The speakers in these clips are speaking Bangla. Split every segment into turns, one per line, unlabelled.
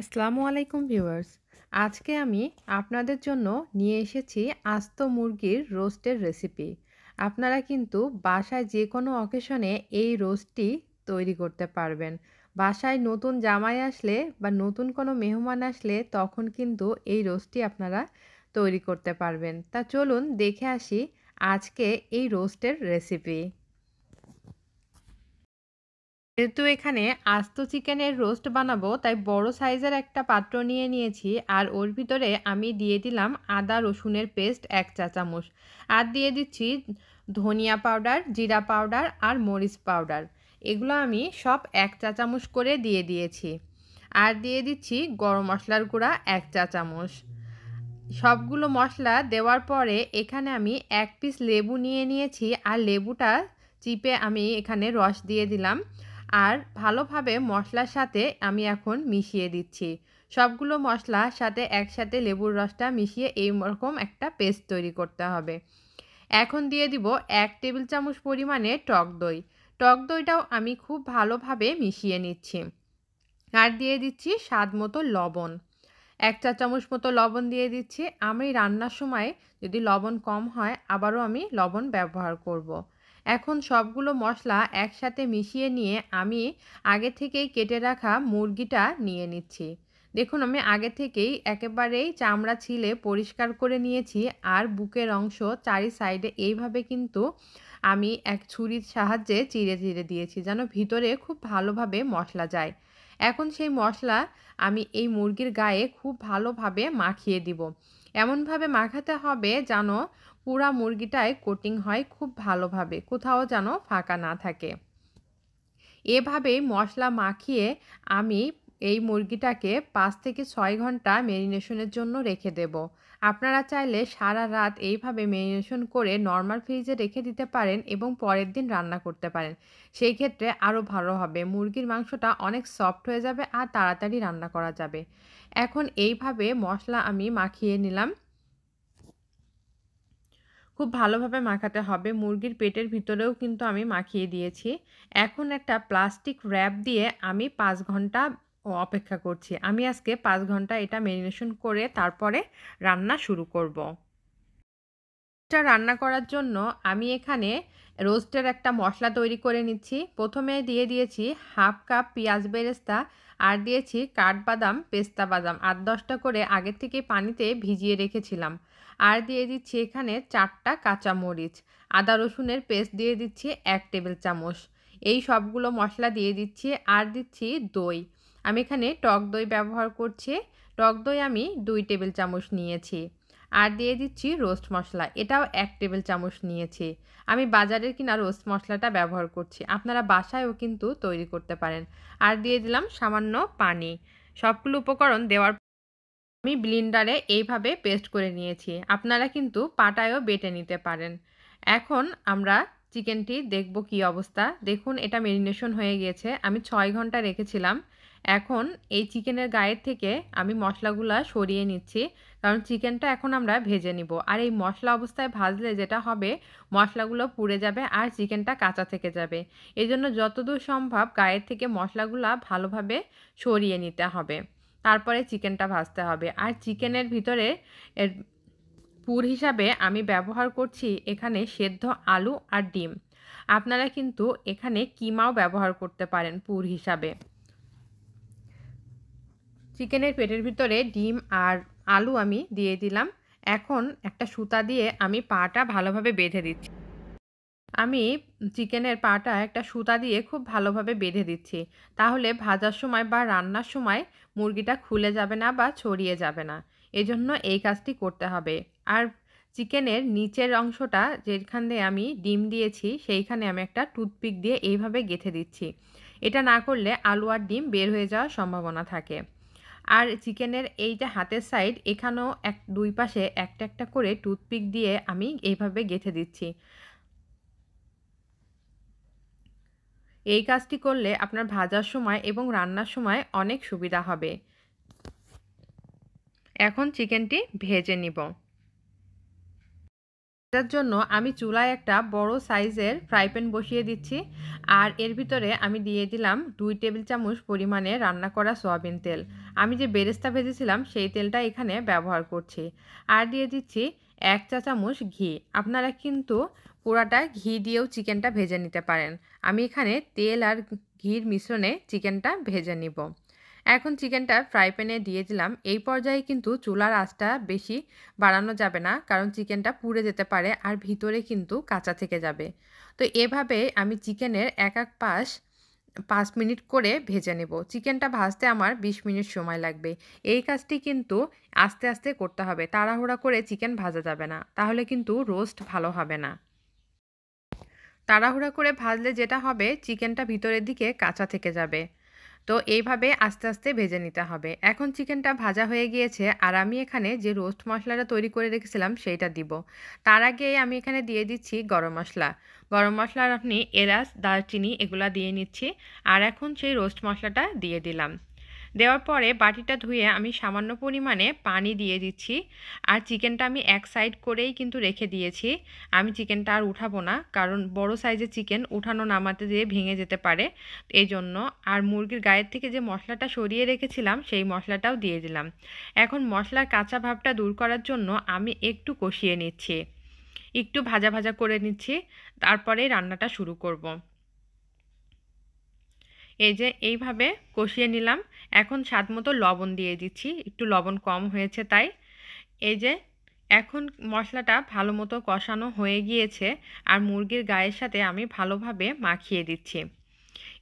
আসসালামু আলাইকুম ভিউয়ার্স আজকে আমি আপনাদের জন্য নিয়ে এসেছি আস্ত মুরগির রোস্টের রেসিপি আপনারা কিন্তু বাসায় যে কোনো অকেশনে এই রোস্টটি তৈরি করতে পারবেন বাসায় নতুন জামাই আসলে বা নতুন কোনো মেহমান আসলে তখন কিন্তু এই রোস্টটি আপনারা তৈরি করতে পারবেন তা চলুন দেখে আসি আজকে এই রোস্টের রেসিপি যেহেতু এখানে আস্ত চিকেনের রোস্ট বানাবো তাই বড় সাইজের একটা পাত্র নিয়ে নিয়েছি আর ওর ভিতরে আমি দিয়ে দিলাম আদা রসুনের পেস্ট এক চা চামচ আর দিয়ে দিচ্ছি ধনিয়া পাউডার জিরা পাউডার আর মরিচ পাউডার এগুলো আমি সব এক চা চামচ করে দিয়ে দিয়েছি আর দিয়ে দিচ্ছি গরম মশলার গুঁড়া এক চা চামচ সবগুলো মশলা দেওয়ার পরে এখানে আমি এক পিস লেবু নিয়ে নিয়েছি আর লেবুটা চিপে আমি এখানে রস দিয়ে দিলাম আর ভালোভাবে মশলার সাথে আমি এখন মিশিয়ে দিচ্ছি সবগুলো মশলার সাথে একসাথে লেবুর রসটা মিশিয়ে এই রকম একটা পেস্ট তৈরি করতে হবে এখন দিয়ে দিব এক টেবিল চামচ পরিমাণে টক দই টক দইটাও আমি খুব ভালোভাবে মিশিয়ে নিচ্ছি আর দিয়ে দিচ্ছি স্বাদ মতো লবণ এক চা চামচ মতো লবণ দিয়ে দিচ্ছি আমি রান্নার সময় যদি লবণ কম হয় আবারও আমি লবণ ব্যবহার করব। এখন সবগুলো মশলা একসাথে মিশিয়ে নিয়ে আমি আগে থেকেই কেটে রাখা মুরগিটা নিয়ে নিচ্ছি দেখুন আমি আগে থেকেই একেবারেই চামড়া ছিলে পরিষ্কার করে নিয়েছি আর বুকের অংশ চারি সাইডে এইভাবে কিন্তু আমি এক ছুরির সাহায্যে চিড়ে চিড়ে দিয়েছি যেন ভিতরে খুব ভালোভাবে মশলা যায় এখন সেই মশলা আমি এই মুরগির গায়ে খুব ভালোভাবে মাখিয়ে দিব এমনভাবে মাখাতে হবে যেন পুরা মুরগিটায় কোটিং হয় খুব ভালোভাবে কোথাও যেন ফাঁকা না থাকে এভাবেই মশলা মাখিয়ে আমি এই মুরগিটাকে পাঁচ থেকে ছয় ঘন্টা মেরিনেশনের জন্য রেখে দেব আপনারা চাইলে সারা রাত এইভাবে মেরিনেশন করে নর্মাল ফ্রিজে রেখে দিতে পারেন এবং পরের দিন রান্না করতে পারেন সেই ক্ষেত্রে আরও ভালো হবে মুরগির মাংসটা অনেক সফট হয়ে যাবে আর তাড়াতাড়ি রান্না করা যাবে এখন এইভাবে মশলা আমি মাখিয়ে নিলাম খুব ভালোভাবে মাখাতে হবে মুরগির পেটের ভিতরেও কিন্তু আমি মাখিয়ে দিয়েছি এখন একটা প্লাস্টিক র্যাপ দিয়ে আমি পাঁচ ঘন্টা অপেক্ষা করছি আমি আজকে পাঁচ ঘন্টা এটা মেরিনেশন করে তারপরে রান্না শুরু করব। রোস্টটা রান্না করার জন্য আমি এখানে রোস্টের একটা মশলা তৈরি করে নিচ্ছি প্রথমে দিয়ে দিয়েছি হাফ কাপ পেঁয়াজ বেরেস্তা আর দিয়েছি কাঠবাদাম পেস্তা বাদাম আট দশটা করে আগে থেকে পানিতে ভিজিয়ে রেখেছিলাম আর দিয়ে দিচ্ছি এখানে চারটা কাঁচামরিচ আদা রসুনের পেস্ট দিয়ে দিচ্ছি এক টেবিল চামচ এই সবগুলো মশলা দিয়ে দিচ্ছি আর দিচ্ছি দই আমি এখানে টক দই ব্যবহার করছি টক দই আমি দুই টেবিল চামচ নিয়েছি আর দিয়ে দিচ্ছি রোস্ট মশলা এটাও এক টেবিল চামচ নিয়েছি আমি বাজারের কিনা রোস্ট মশলাটা ব্যবহার করছি আপনারা বাসায়ও কিন্তু তৈরি করতে পারেন আর দিয়ে দিলাম সামান্য পানি সবগুলো উপকরণ দেওয়ার আমি ব্লিন্ডারে এইভাবে পেস্ট করে নিয়েছি আপনারা কিন্তু পাটায়ও বেটে নিতে পারেন এখন আমরা চিকেনটি দেখব কি অবস্থা দেখুন এটা মেরিনেশন হয়ে গিয়েছে আমি ছয় ঘন্টা রেখেছিলাম এখন এই চিকেনের গায়ের থেকে আমি মশলাগুলো সরিয়ে নিচ্ছি কারণ চিকেনটা এখন আমরা ভেজে নিব আর এই মশলা অবস্থায় ভাজলে যেটা হবে মশলাগুলো পুড়ে যাবে আর চিকেনটা কাঁচা থেকে যাবে এই জন্য যতদূর সম্ভব গায়ের থেকে মশলাগুলো ভালোভাবে সরিয়ে নিতে হবে তারপরে চিকেনটা ভাজতে হবে আর চিকেনের ভিতরে এর পুর হিসাবে আমি ব্যবহার করছি এখানে সেদ্ধ আলু আর ডিম আপনারা কিন্তু এখানে কিমাও ব্যবহার করতে পারেন পুর হিসাবে চিকেনের পেটের ভিতরে ডিম আর আলু আমি দিয়ে দিলাম এখন একটা সুতা দিয়ে আমি পাটা ভালোভাবে বেঁধে দিচ্ছি আমি চিকেনের পাটা একটা সুতা দিয়ে খুব ভালোভাবে বেঁধে দিচ্ছি তাহলে ভাজার সময় বা রান্নার সময় মুরগিটা খুলে যাবে না বা ছড়িয়ে যাবে না এজন্য এই কাজটি করতে হবে আর চিকেনের নিচের অংশটা যেখান দিয়ে আমি ডিম দিয়েছি সেইখানে আমি একটা টুথপিক দিয়ে এইভাবে গেঁথে দিচ্ছি এটা না করলে আলু আর ডিম বের হয়ে যাওয়ার সম্ভাবনা থাকে আর চিকেনের এই যে হাতের সাইড এখানেও এক দুই পাশে একটা একটা করে টুথপিক দিয়ে আমি এইভাবে গেঁথে দিচ্ছি এই কাজটি করলে আপনার ভাজার সময় এবং রান্নার সময় অনেক সুবিধা হবে এখন চিকেনটি ভেজে নিব ভাজার জন্য আমি চুলায় একটা বড় সাইজের ফ্রাই প্যান বসিয়ে দিচ্ছি আর এর ভিতরে আমি দিয়ে দিলাম দুই টেবিল চামচ পরিমাণে রান্না করা সয়াবিন তেল আমি যে বেরেস্তা ভেজেছিলাম সেই তেলটা এখানে ব্যবহার করছি আর দিয়ে দিচ্ছি এক চা চামচ ঘি আপনারা কিন্তু পোড়াটা ঘি দিয়েও চিকেনটা ভেজে নিতে পারেন আমি এখানে তেল আর ঘির মিশ্রণে চিকেনটা ভেজে নিব এখন চিকেনটা ফ্রাই প্যানে দিয়ে দিলাম এই পর্যায়ে কিন্তু চুলার আঁচটা বেশি বাড়ানো যাবে না কারণ চিকেনটা পুড়ে যেতে পারে আর ভিতরে কিন্তু কাঁচা থেকে যাবে তো এভাবে আমি চিকেনের এক এক পাশ পাঁচ মিনিট করে ভেজে নেব চিকেনটা ভাজতে আমার বিশ মিনিট সময় লাগবে এই কাজটি কিন্তু আস্তে আস্তে করতে হবে তাড়াহুড়া করে চিকেন ভাজা যাবে না তাহলে কিন্তু রোস্ট ভালো হবে না তাড়াহুড়া করে ভাজলে যেটা হবে চিকেনটা ভিতরের দিকে কাঁচা থেকে যাবে তো এইভাবে আস্তে আস্তে ভেজে নিতে হবে এখন চিকেনটা ভাজা হয়ে গিয়েছে আর আমি এখানে যে রোস্ট মশলাটা তৈরি করে রেখেছিলাম সেইটা দিব তার আগে আমি এখানে দিয়ে দিচ্ছি গরম মশলা গরম মশলার আপনি এলাচ দারচিনি এগুলা দিয়ে নিচ্ছি আর এখন সেই রোস্ট মশলাটা দিয়ে দিলাম দেওয়ার পরে বাটিটা ধুয়ে আমি সামান্য পরিমাণে পানি দিয়ে দিচ্ছি আর চিকেনটা আমি এক সাইড করেই কিন্তু রেখে দিয়েছি আমি চিকেনটা আর উঠাবো না কারণ বড় সাইজের চিকেন উঠানো নামাতে দিয়ে ভেঙে যেতে পারে এই জন্য আর মুরগির গায়ের থেকে যে মশলাটা সরিয়ে রেখেছিলাম সেই মশলাটাও দিয়ে দিলাম এখন মশলার কাঁচা ভাবটা দূর করার জন্য আমি একটু কষিয়ে নিচ্ছি একটু ভাজা ভাজা করে নিচ্ছি তারপরে রান্নাটা শুরু করব। এই যে এইভাবে কষিয়ে নিলাম এখন স্বাদ মতো লবণ দিয়ে দিচ্ছি একটু লবণ কম হয়েছে তাই এই যে এখন মশলাটা ভালো মতো কষানো হয়ে গিয়েছে আর মুরগির গায়ের সাথে আমি ভালোভাবে মাখিয়ে দিচ্ছি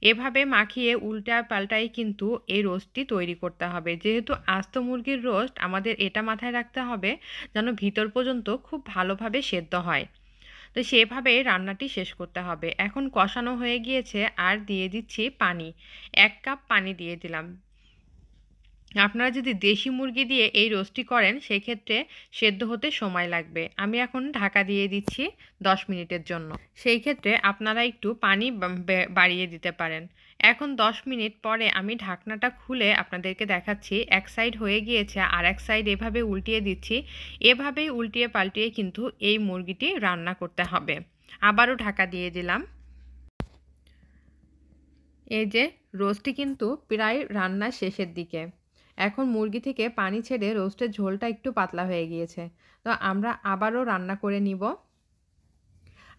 এভাবে মাখিয়ে উল্টা পাল্টাই কিন্তু এই রোস্টটি তৈরি করতে হবে যেহেতু আস্ত মুরগির রোস্ট আমাদের এটা মাথায় রাখতে হবে যেন ভিতর পর্যন্ত খুব ভালোভাবে সেদ্ধ হয় তো সেভাবে রান্নাটি শেষ করতে হবে এখন কষানো হয়ে গিয়েছে আর দিয়ে দিচ্ছি পানি এক কাপ পানি দিয়ে দিলাম আপনারা যদি দেশি মুরগি দিয়ে এই রোস্টটি করেন সেক্ষেত্রে সেদ্ধ হতে সময় লাগবে আমি এখন ঢাকা দিয়ে দিচ্ছি 10 মিনিটের জন্য সেই ক্ষেত্রে আপনারা একটু পানি বাড়িয়ে দিতে পারেন এখন 10 মিনিট পরে আমি ঢাকনাটা খুলে আপনাদেরকে দেখাচ্ছি এক সাইড হয়ে গিয়েছে আর এক সাইড এভাবে উল্টিয়ে দিচ্ছি এভাবেই উল্টিয়ে পাল্টিয়ে কিন্তু এই মুরগিটি রান্না করতে হবে আবারও ঢাকা দিয়ে দিলাম এই যে রোস্টটি কিন্তু প্রায় রান্না শেষের দিকে এখন মুরগি থেকে পানি ছেড়ে রোস্টের ঝোলটা একটু পাতলা হয়ে গিয়েছে তো আমরা আবারও রান্না করে নিব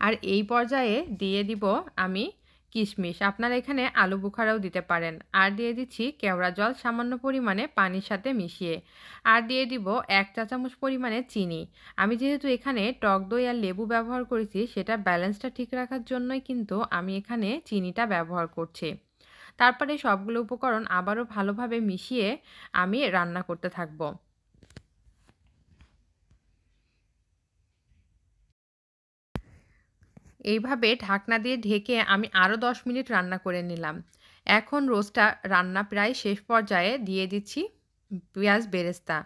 আর এই পর্যায়ে দিয়ে দিব আমি কিশমিশ আপনারা এখানে আলু বুখারাও দিতে পারেন আর দিয়ে দিচ্ছি কেওড়া জল সামান্য পরিমাণে পানির সাথে মিশিয়ে আর দিয়ে দিব এক চা চামচ পরিমাণে চিনি আমি যেহেতু এখানে টক দই আর লেবু ব্যবহার করেছি সেটা ব্যালেন্সটা ঠিক রাখার জন্যই কিন্তু আমি এখানে চিনিটা ব্যবহার করছি তারপরে সবগুলো উপকরণ আবারও ভালোভাবে মিশিয়ে আমি রান্না করতে থাকবো এইভাবে ঢাকনা দিয়ে ঢেকে আমি আরও দশ মিনিট রান্না করে নিলাম এখন রোস্টটা রান্না প্রায় শেষ পর্যায়ে দিয়ে দিচ্ছি পেঁয়াজ বেরেস্তা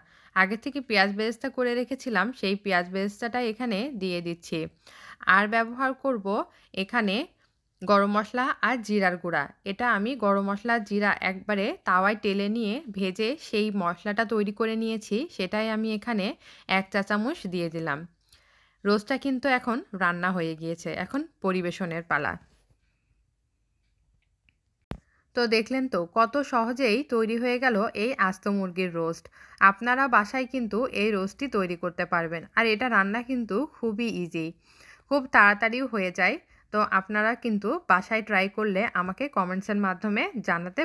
আগে থেকে পেঁয়াজ বেরেস্তা করে রেখেছিলাম সেই পেঁয়াজ বেরেস্তাটা এখানে দিয়ে দিচ্ছি আর ব্যবহার করব এখানে গরম মশলা আর জিরার গুঁড়া এটা আমি গরম মশলা জিরা একবারে তাওয়ায় টেলে নিয়ে ভেজে সেই মশলাটা তৈরি করে নিয়েছি সেটাই আমি এখানে এক চা চামচ দিয়ে দিলাম রোস্টটা কিন্তু এখন রান্না হয়ে গিয়েছে এখন পরিবেশনের পালা তো দেখলেন তো কত সহজেই তৈরি হয়ে গেল এই আস্ত মুরগির রোস্ট আপনারা বাসায় কিন্তু এই রোস্টটি তৈরি করতে পারবেন আর এটা রান্না কিন্তু খুবই ইজি খুব তাড়াতাড়িও হয়ে যায় তো আপনারা কিন্তু বাসায় ট্রাই করলে আমাকে কমেন্টসের মাধ্যমে জানাতে